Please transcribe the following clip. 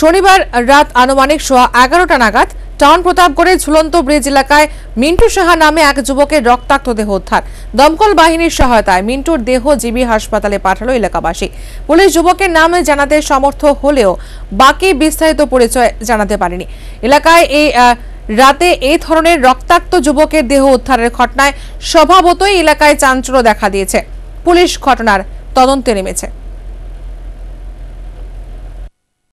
শনিবার রাত আনুমানিক সোয়া এগারোটা নাগাদ টাউন প্রতাপগড়ের ঝুলন্ত ব্রিজ এলাকায় মিন্টু সাহা নামে এক যুবকের রক্তাক্ত দেহ উদ্ধার দমকল বাহিনীর সহায়তায় মিন্টুর দেহ জিবি হাসপাতালে পাঠালো এলাকাবাসী পুলিশ যুবকের নামে জানাতে সমর্থ হলেও বাকি বিস্তারিত পরিচয় জানাতে পারেনি এলাকায় এই রাতে এই ধরনের রক্তাক্ত যুবকের দেহ উদ্ধারের ঘটনায় স্বভাবতই এলাকায় চাঞ্চল্য দেখা দিয়েছে পুলিশ ঘটনার তদন্তে নেমেছে